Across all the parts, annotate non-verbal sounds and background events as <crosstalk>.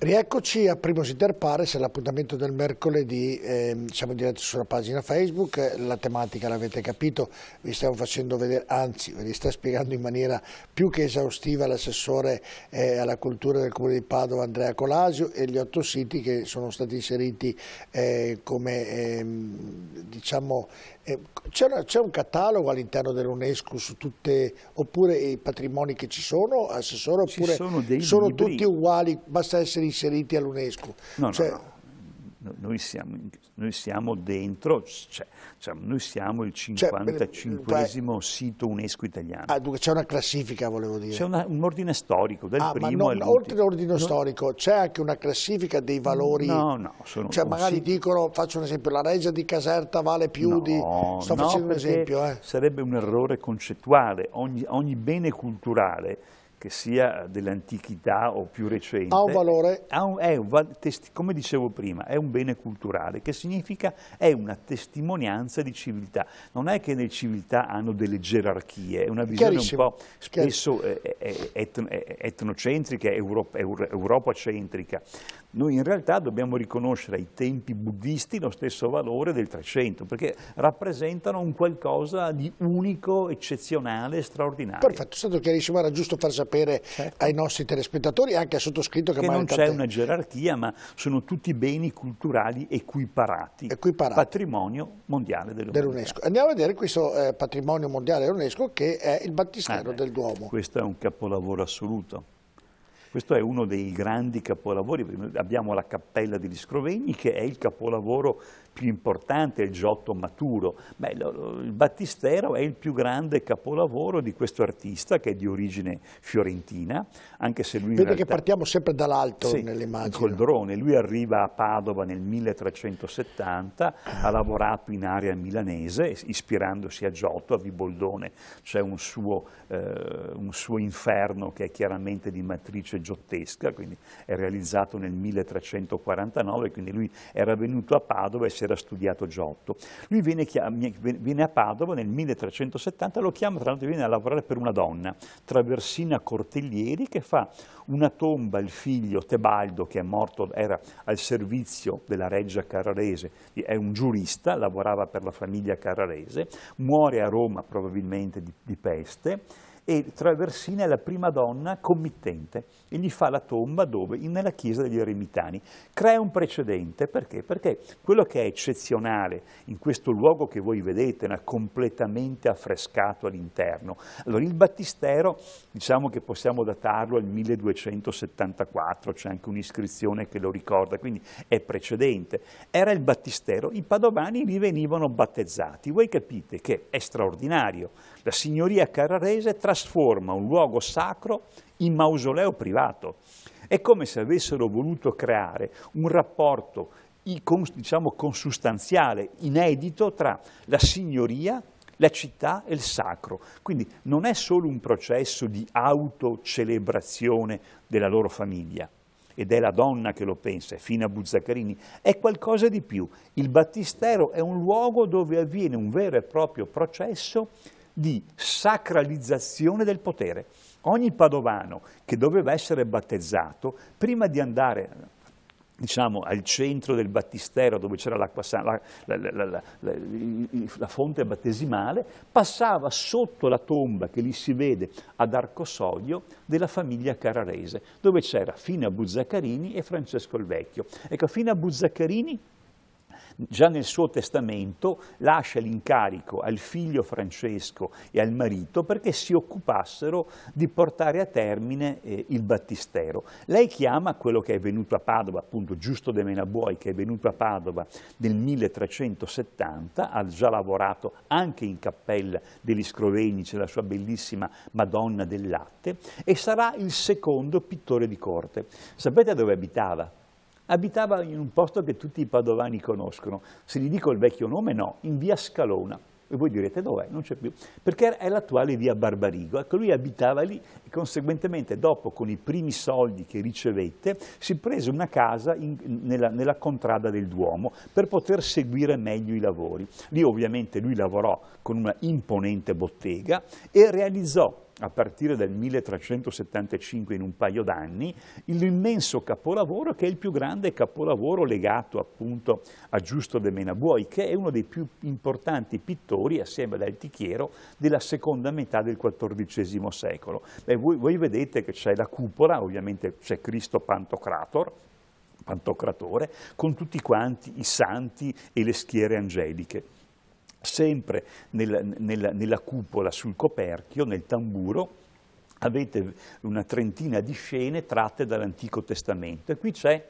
Rieccoci a Primo Interpares, l'appuntamento del mercoledì, eh, siamo diretti sulla pagina Facebook, la tematica l'avete capito, vi stiamo facendo vedere, anzi ve li sta spiegando in maniera più che esaustiva l'assessore eh, alla cultura del Comune di Padova Andrea Colasio e gli otto siti che sono stati inseriti eh, come ehm, diciamo, eh, c'è un catalogo all'interno dell'UNESCO su tutte, oppure i patrimoni che ci sono, Assessore, oppure ci sono, dei sono tutti uguali, basta essere inseriti all'UNESCO? No, cioè, no, no. Noi siamo, noi siamo, dentro, cioè, cioè, noi siamo il 55esimo cioè, sito UNESCO italiano. Ah, c'è una classifica, volevo dire. C'è un ordine storico, del ah, primo ma non, Oltre all'ordine no. storico, c'è anche una classifica dei valori? No, no. Sono, cioè, magari dicono, faccio un esempio, la reggia di Caserta vale più no, di... Sto no, facendo un esempio. Eh. Sarebbe un errore concettuale. Ogni, ogni bene culturale che sia dell'antichità o più recente, ha un valore, ha un, un, come dicevo prima, è un bene culturale, che significa è una testimonianza di civiltà. Non è che le civiltà hanno delle gerarchie, è una visione un po' spesso eh, eh, eh, etnocentrica, europacentrica. Noi in realtà dobbiamo riconoscere ai tempi buddisti lo stesso valore del 300, perché rappresentano un qualcosa di unico, eccezionale, straordinario. Perfetto, è stato chiarissimo, era giusto far sapere sapere certo. ai nostri telespettatori anche a sottoscritto che, che non c'è una gerarchia ma sono tutti beni culturali equiparati, equiparati. patrimonio mondiale dell'UNESCO. Andiamo a vedere questo eh, patrimonio mondiale dell'UNESCO che è il battistero ah, del Duomo. Questo è un capolavoro assoluto. Questo è uno dei grandi capolavori, abbiamo la Cappella degli Scrovegni che è il capolavoro più importante, il Giotto maturo. Beh, il Battistero è il più grande capolavoro di questo artista che è di origine fiorentina, anche se lui... Vede realtà... che partiamo sempre dall'alto sì, immagini. Col drone, lui arriva a Padova nel 1370, ha lavorato in area milanese, ispirandosi a Giotto, a Viboldone, c'è cioè un, eh, un suo inferno che è chiaramente di matrice giottesca, quindi è realizzato nel 1349, quindi lui era venuto a Padova e si era studiato Giotto. Lui viene, viene a Padova nel 1370, lo chiama, tra l'altro viene a lavorare per una donna, Traversina Cortellieri, che fa una tomba al figlio Tebaldo, che è morto, era al servizio della reggia carrarese, è un giurista, lavorava per la famiglia carrarese, muore a Roma probabilmente di, di peste, e Traversina è la prima donna committente e gli fa la tomba dove? Nella chiesa degli Eremitani. Crea un precedente, perché? Perché quello che è eccezionale in questo luogo che voi vedete, ma completamente affrescato all'interno, allora il battistero diciamo che possiamo datarlo al 1274, c'è anche un'iscrizione che lo ricorda, quindi è precedente. Era il battistero, i padovani vi venivano battezzati. Voi capite che è straordinario, la signoria carrarese trasforma trasforma un luogo sacro in mausoleo privato. È come se avessero voluto creare un rapporto diciamo, consustanziale, inedito, tra la signoria, la città e il sacro. Quindi non è solo un processo di autocelebrazione della loro famiglia, ed è la donna che lo pensa, è Fina Buzzaccarini, è qualcosa di più. Il battistero è un luogo dove avviene un vero e proprio processo di sacralizzazione del potere. Ogni padovano che doveva essere battezzato, prima di andare diciamo, al centro del battistero dove c'era la, la, la, la, fonte battesimale, passava sotto la tomba che lì si vede ad Arcosoglio della famiglia Cararese, dove c'era Fina Buzzaccarini e Francesco il Vecchio. Ecco, Fina Buzzaccarini già nel suo testamento lascia l'incarico al figlio Francesco e al marito perché si occupassero di portare a termine eh, il battistero. Lei chiama quello che è venuto a Padova, appunto Giusto de Menabuoi, che è venuto a Padova nel 1370, ha già lavorato anche in cappella degli Scrovegni, c'è la sua bellissima Madonna del Latte, e sarà il secondo pittore di corte. Sapete dove abitava? Abitava in un posto che tutti i padovani conoscono. Se gli dico il vecchio nome, no, in via Scalona. E voi direte dov'è? Non c'è più. Perché è l'attuale via Barbarigo. Ecco, lui abitava lì e conseguentemente dopo, con i primi soldi che ricevette, si prese una casa in, nella, nella, contrada del Duomo per poter seguire meglio i lavori. Lì ovviamente lui lavorò con una imponente bottega e realizzò a partire dal 1375 in un paio d'anni, l'immenso capolavoro che è il più grande capolavoro legato appunto a Giusto de Menabuoi, che è uno dei più importanti pittori, assieme ad Altichiero, della seconda metà del XIV secolo. Beh, voi, voi vedete che c'è la cupola, ovviamente c'è Cristo Pantocrator, Pantocratore, con tutti quanti i santi e le schiere angeliche sempre nella, nella, nella cupola sul coperchio, nel tamburo, avete una trentina di scene tratte dall'Antico Testamento e qui c'è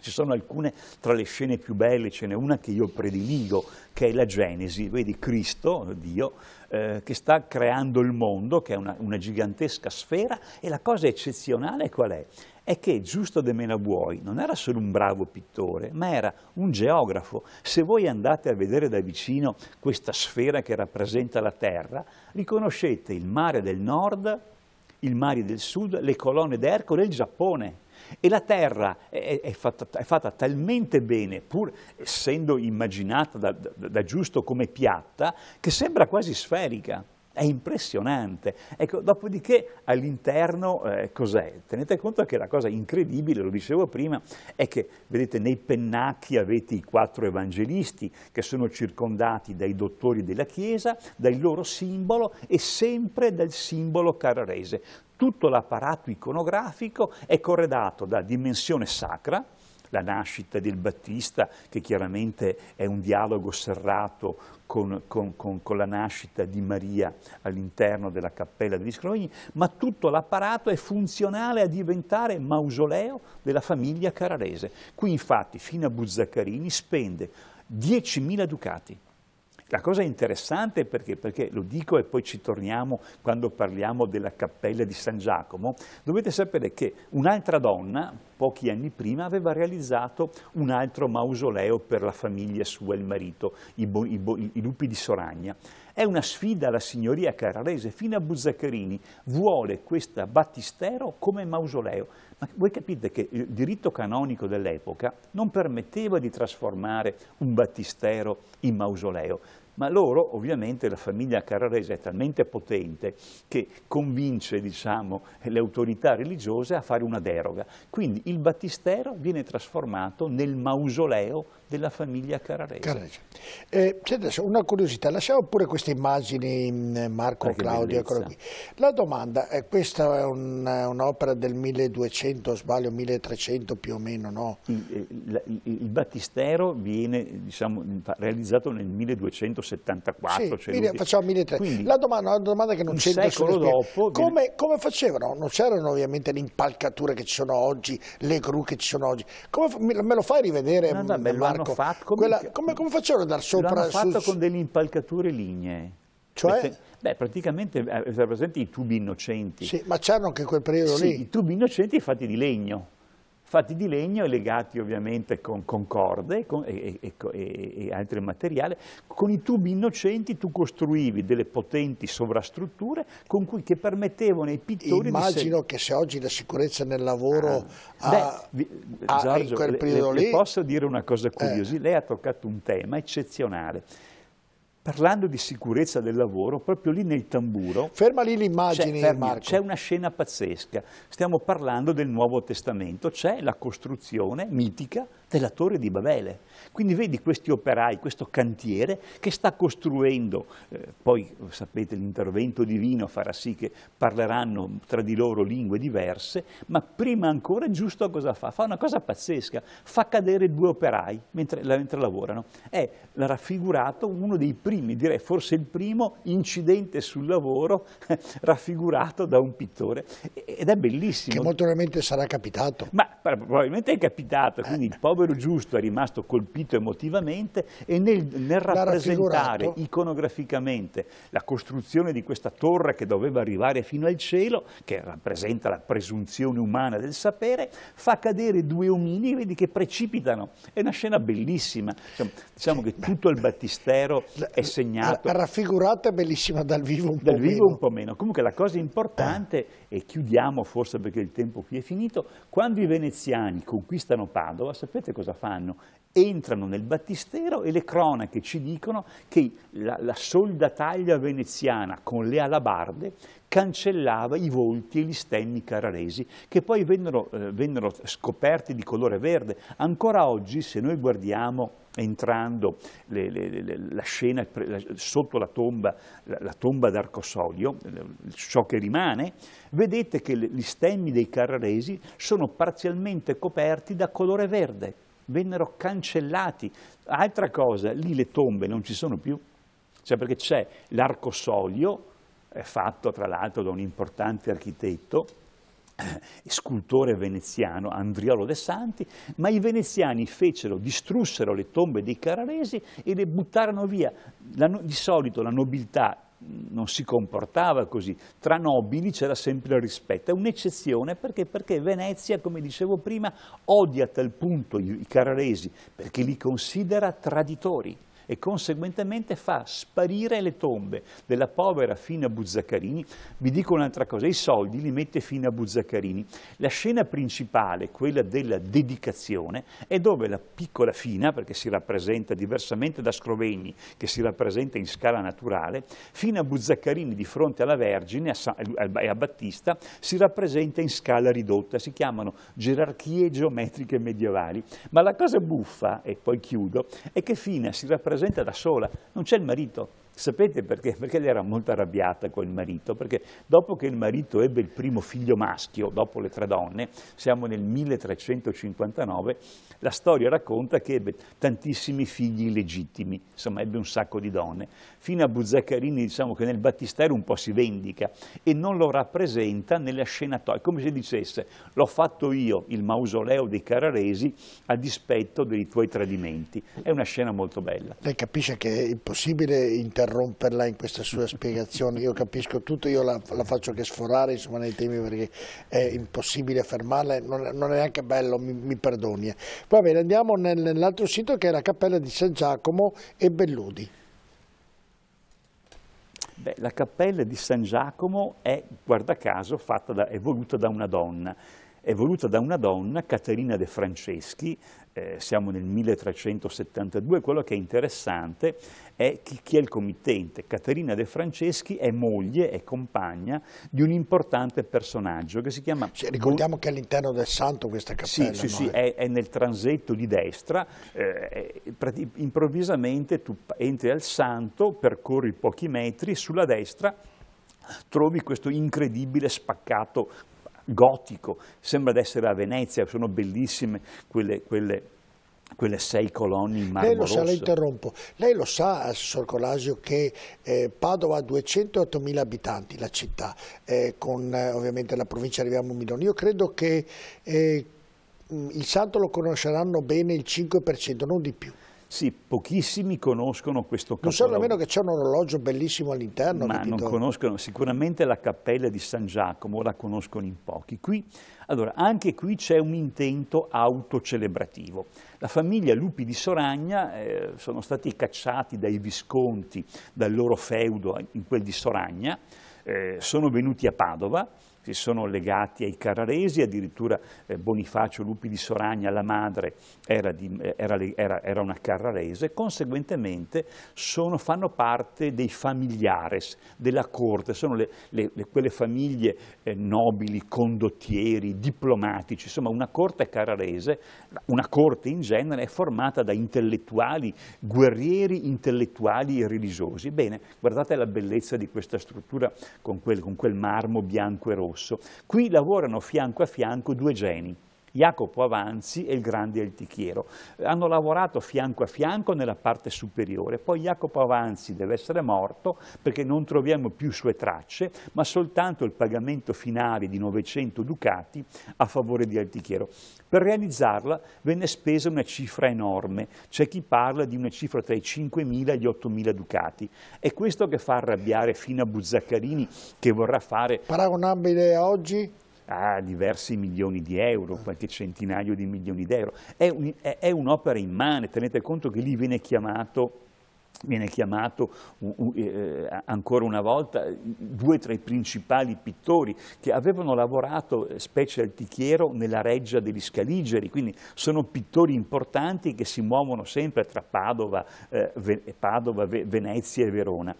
ci sono alcune tra le scene più belle, ce n'è una che io prediligo, che è la Genesi, vedi Cristo, Dio, eh, che sta creando il mondo, che è una, una gigantesca sfera, e la cosa eccezionale qual è? è che Giusto de Melabuoi non era solo un bravo pittore, ma era un geografo. Se voi andate a vedere da vicino questa sfera che rappresenta la Terra, riconoscete il mare del nord, il mare del sud, le colonne d'Ercole e il Giappone. E la Terra è, è, fatta, è, fatta, talmente bene, pur essendo immaginata da, da, da Giusto come piatta, che sembra quasi sferica. È impressionante. Ecco, dopodiché all'interno eh, cos'è? Tenete conto che la cosa incredibile, lo dicevo prima, è che vedete nei pennacchi avete i quattro evangelisti che sono circondati dai dottori della Chiesa, dal loro simbolo e sempre dal simbolo carrarese. Tutto l'apparato iconografico è corredato da dimensione sacra, la nascita del Battista, che chiaramente è un dialogo serrato con, con, con, con la nascita di Maria all'interno della Cappella degli Scrovegni, ma tutto l'apparato è funzionale a diventare mausoleo della famiglia cararese. Qui infatti Fina Buzzaccarini spende 10.000 ducati la cosa interessante perché, perché, lo dico e poi ci torniamo quando parliamo della cappella di San Giacomo, dovete sapere che un'altra donna, pochi anni prima, aveva realizzato un altro mausoleo per la famiglia sua e il marito, i, bo, i, bo, i lupi di Soragna. È una sfida alla signoria carrarese, fino a Buzzaccherini vuole questa battistero come mausoleo. Ma voi capite che il diritto canonico dell'epoca non permetteva di trasformare un battistero in mausoleo ma loro ovviamente la famiglia carrarese è talmente potente che convince diciamo, le autorità religiose a fare una deroga. Quindi il battistero viene trasformato nel mausoleo della famiglia carrarese. carrarese. Eh, c'è adesso una curiosità, lasciamo pure queste immagini Marco, Perché Claudio, qui. La domanda, eh, è, questa è un'opera del 1200, sbaglio, 1300 più o meno, no? Il, eh, il, il battistero viene diciamo, realizzato nel 1200 1874. Sì, cioè facciamo 1300. La domanda, la domanda che non c'entra secolo dopo, come, come, facevano? Non c'erano ovviamente le impalcature che ci sono oggi, le gru che ci sono oggi. Come, me lo fai rivedere, no, eh, no, beh, Marco? Fatto, come, Quella, come, come, facevano a sopra? L'hanno fatto su... con delle impalcature lignee. Cioè? beh, praticamente erano eh, eh, presenti i tubi innocenti. Sì, ma c'erano anche quel periodo sì, lì. i tubi innocenti fatti di legno fatti di legno e legati ovviamente con, con corde con, e, e, e, e altri materiali. Con i tubi innocenti tu costruivi delle potenti sovrastrutture con cui, che permettevano ai pittori Immagino di... che se oggi la sicurezza nel lavoro ah, ha, beh, ha Giorgio, in quel periodo le, lì... Le posso dire una cosa curiosa, eh. lei ha toccato un tema eccezionale parlando di sicurezza del lavoro, proprio lì nel tamburo... Ferma lì l'immagine, Marco. C'è una scena pazzesca. Stiamo parlando del Nuovo Testamento, c'è la costruzione mitica della torre di Babele. Quindi vedi questi operai, questo cantiere che sta costruendo, eh, poi eh, sapete l'intervento divino farà sì che parleranno tra di loro lingue diverse, ma prima ancora giusto cosa fa? Fa una cosa pazzesca, fa cadere due operai mentre, mentre lavorano. È raffigurato uno dei primi, direi forse il primo incidente sul lavoro <laughs> raffigurato da un pittore ed è bellissimo. Che molto probabilmente sarà capitato. Ma probabilmente è capitato, quindi il eh. povero povero giusto è rimasto colpito emotivamente e nel, nel rappresentare iconograficamente la costruzione di questa torre che doveva arrivare fino al cielo, che rappresenta la presunzione umana del sapere, fa cadere due omini, vedi che precipitano. È una scena bellissima. Diciamo, diciamo che tutto il battistero è segnato. Raffigurata bellissima dal vivo un dal po' vivo meno. un po' meno. Comunque la cosa importante e chiudiamo forse perché il tempo qui è finito, quando i veneziani conquistano Padova, sapete cosa fanno? Entrano nel battistero e le cronache ci dicono che la, la soldataglia veneziana con le alabarde cancellava i volti e gli stemmi cararesi, che poi vennero, eh, vennero scoperti di colore verde. Ancora oggi, se noi guardiamo entrando le, le, le, la scena sotto la tomba, la, la tomba d'Arcosolio, eh, ciò che rimane, vedete che gli stemmi dei carraresi sono parzialmente coperti da colore verde, vennero cancellati. Altra cosa, lì le tombe non ci sono più, cioè perché c'è l'arcosolio, fatto tra l'altro da un importante architetto, eh, scultore veneziano Andriolo De Santi, ma i veneziani fecero, distrussero le tombe dei cararesi e le buttarono via. La, di solito la nobiltà non si comportava così, tra nobili c'era sempre il rispetto, è un'eccezione perché, perché, Venezia, come dicevo prima, odia a tal punto i cararesi perché li considera traditori e conseguentemente fa sparire le tombe della povera Fina Buzzaccarini. Vi dico un'altra cosa, i soldi li mette Fina Buzzaccarini. La scena principale, quella della dedicazione, è dove la piccola Fina, perché si rappresenta diversamente da Scrovegni, che si rappresenta in scala naturale, Fina Buzzaccarini di fronte alla Vergine e a Battista si rappresenta in scala ridotta, si chiamano gerarchie geometriche medievali. Ma la cosa buffa, e poi chiudo, è che Fina si rappresenta presente da sola, non c'è il marito. Sapete perché? Perché lei era molto arrabbiata con il marito, perché dopo che il marito ebbe il primo figlio maschio, dopo le tre donne, siamo nel 1359, la storia racconta che ebbe tantissimi figli illegittimi, insomma ebbe un sacco di donne, fino a Buzzaccarini diciamo che nel Battistero un po' si vendica e non lo rappresenta nella scenatoia, è come se dicesse l'ho fatto io il mausoleo dei Cararesi a dispetto dei tuoi tradimenti, è una scena molto bella. Lei capisce che è impossibile interpretare interromperla in questa sua spiegazione, io capisco tutto, io la, la faccio che sforare insomma, nei temi perché è impossibile fermarla, non, non è neanche bello, mi, mi, perdoni. Va bene, andiamo nel, nell'altro sito che è la Cappella di San Giacomo e Belludi. Beh, la Cappella di San Giacomo è, guarda caso, da, è voluta da una donna è voluta da una donna, Caterina De Franceschi, eh, siamo nel 1372, quello che è interessante è chi, chi, è il committente. Caterina De Franceschi è moglie, è compagna di un importante personaggio che si chiama... Sì, ricordiamo Bo... che all'interno del santo questa cappella... Sì, sì, sì è, è, nel transetto di destra, eh, improvvisamente tu entri al santo, percorri pochi metri, sulla destra trovi questo incredibile spaccato gotico, sembra di essere a Venezia, sono bellissime quelle, quelle, quelle sei colonne in marmo Lei lo sa, la interrompo, lei lo sa, Assessor Colasio, che eh, Padova ha 208 mila abitanti, la città, eh, con eh, ovviamente la provincia arriviamo a un milione. Io credo che eh, il santo lo conosceranno bene il 5%, non di più. Sì, pochissimi conoscono questo capolavoro. Non sanno nemmeno che c'è un orologio bellissimo all'interno. Ma non conoscono, sicuramente la cappella di San Giacomo la conoscono in pochi. Qui, allora, anche qui c'è un intento autocelebrativo. La famiglia Lupi di Soragna eh, sono stati cacciati dai visconti, dal loro feudo in quel di Soragna, eh, sono venuti a Padova, si sono legati ai Carraresi, addirittura eh, Bonifacio Lupi di Soragna, la madre, era, di, eh, era, era, era una Carrarese, conseguentemente sono, fanno parte dei familiares della corte, sono le, le, le, quelle famiglie eh, nobili, condottieri, diplomatici, insomma una corte carrarese, una corte in genere è formata da intellettuali, guerrieri intellettuali e religiosi. Bene, guardate la bellezza di questa struttura con quel, con quel marmo bianco e rosso rosso. Qui lavorano fianco a fianco due geni. Jacopo Avanzi e il grande Altichiero. Hanno lavorato fianco a fianco nella parte superiore, poi Jacopo Avanzi deve essere morto perché non troviamo più sue tracce, ma soltanto il pagamento finale di 900 ducati a favore di Altichiero. Per realizzarla venne spesa una cifra enorme, c'è chi parla di una cifra tra i 5.000 e gli 8.000 ducati. È questo che fa arrabbiare fino a Buzzaccarini che vorrà fare... Paragonabile a oggi? a diversi milioni di euro, qualche centinaio di milioni di euro. È, un'opera immane, tenete conto che lì viene chiamato viene chiamato uh, uh, eh, ancora una volta due tra i principali pittori che avevano lavorato, eh, specie al Tichiero, nella reggia degli Scaligeri, quindi sono pittori importanti che si muovono sempre tra Padova, eh, Padova Venezia e Verona.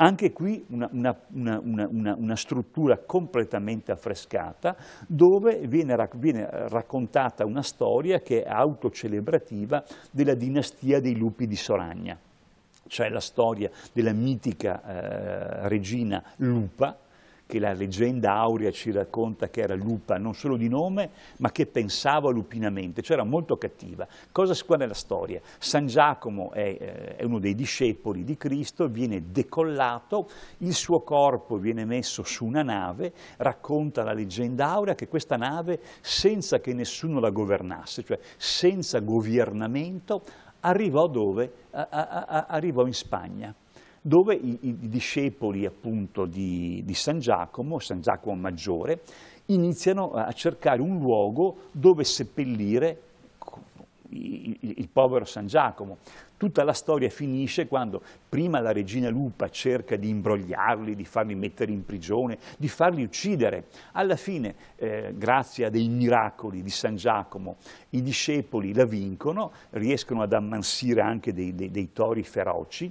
Anche qui una, una, una, una, struttura completamente affrescata dove viene, viene, raccontata una storia che è autocelebrativa della dinastia dei lupi di Soragna. C'è cioè la storia della mitica eh, regina Lupa, che la leggenda aurea ci racconta che era lupa non solo di nome, ma che pensava lupinamente, cioè era molto cattiva. Cosa si guarda nella storia? San Giacomo è, eh, è, uno dei discepoli di Cristo, viene decollato, il suo corpo viene messo su una nave, racconta la leggenda aurea che questa nave, senza che nessuno la governasse, cioè senza governamento, arrivò dove? A, a, a, arrivò in Spagna, dove i, i discepoli appunto di, di San Giacomo, San Giacomo Maggiore, iniziano a cercare un luogo dove seppellire il, il povero San Giacomo. Tutta la storia finisce quando prima la regina Lupa cerca di imbrogliarli, di farli mettere in prigione, di farli uccidere. Alla fine, eh, grazie a dei miracoli di San Giacomo, i discepoli la vincono, riescono ad ammansire anche dei, dei, dei tori feroci.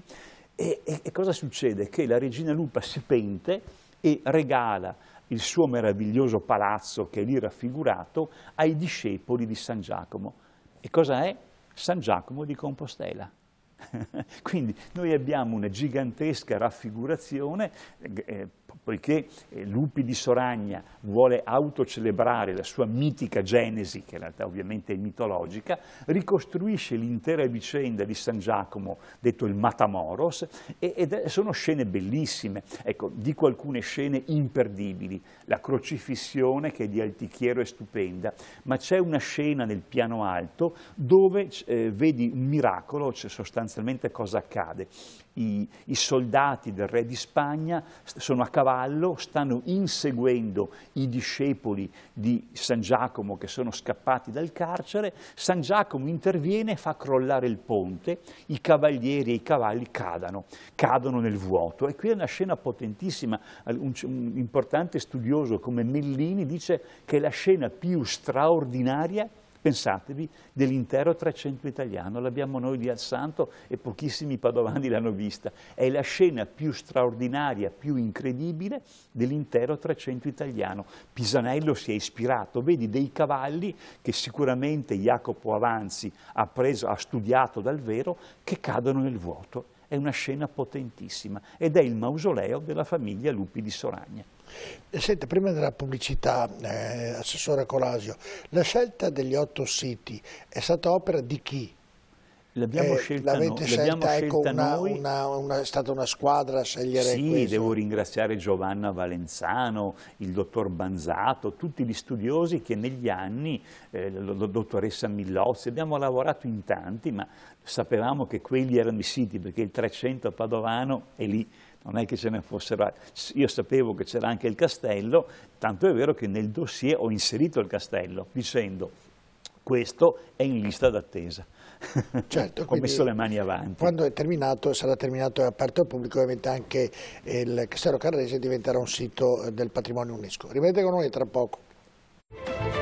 E, e, e cosa succede? Che la regina Lupa si pente e regala il suo meraviglioso palazzo che è lì raffigurato ai discepoli di San Giacomo. E cosa è? San Giacomo di Compostela. <laughs> Quindi noi abbiamo una gigantesca raffigurazione eh, poiché eh, Lupi di Soragna vuole autocelebrare la sua mitica genesi, che in realtà ovviamente è mitologica, ricostruisce l'intera vicenda di San Giacomo, detto il Matamoros, e, ed sono scene bellissime. Ecco, dico alcune scene imperdibili, la crocifissione che è di Altichiero è stupenda, ma c'è una scena nel piano alto dove eh, vedi un miracolo, cioè sostanzialmente cosa accade. I, I soldati del re di Spagna sono a cavallo cavallo stanno inseguendo i discepoli di San Giacomo che sono scappati dal carcere, San Giacomo interviene e fa crollare il ponte, i cavalieri e i cavalli cadono, cadono nel vuoto. E qui è una scena potentissima, un, un importante studioso come Mellini dice che è la scena più straordinaria Pensatevi dell'intero 300 italiano, l'abbiamo noi di Santo e pochissimi padovani l'hanno vista. È la scena più straordinaria, più incredibile dell'intero 300 italiano. Pisanello si è ispirato, vedi, dei cavalli che sicuramente Jacopo Avanzi ha, preso, ha studiato dal vero, che cadono nel vuoto. È una scena potentissima ed è il mausoleo della famiglia Lupi di Soragna. Eh, senta, prima della pubblicità, eh, Assessore Colasio, la scelta degli otto siti è stata opera di chi? L'abbiamo eh, scelta, no, scelta, ecco, scelta una, noi. Una, una, è stata una squadra a scegliere Sì, questo. devo ringraziare Giovanna Valenzano, il dottor Banzato, tutti gli studiosi che negli anni, eh, la dottoressa Millozzi, abbiamo lavorato in tanti, ma sapevamo che quelli erano i siti, perché il 300 a Padovano è lì non è che ce ne fossero Io sapevo che c'era anche il castello, tanto è vero che nel dossier ho inserito il castello dicendo questo è in lista d'attesa. <laughs> Certo, ho messo le mani avanti. Quando è terminato, sarà terminato e aperto al pubblico, ovviamente anche il Castello Carrese diventerà un sito eh, del patrimonio UNESCO. Rimanete con noi tra poco.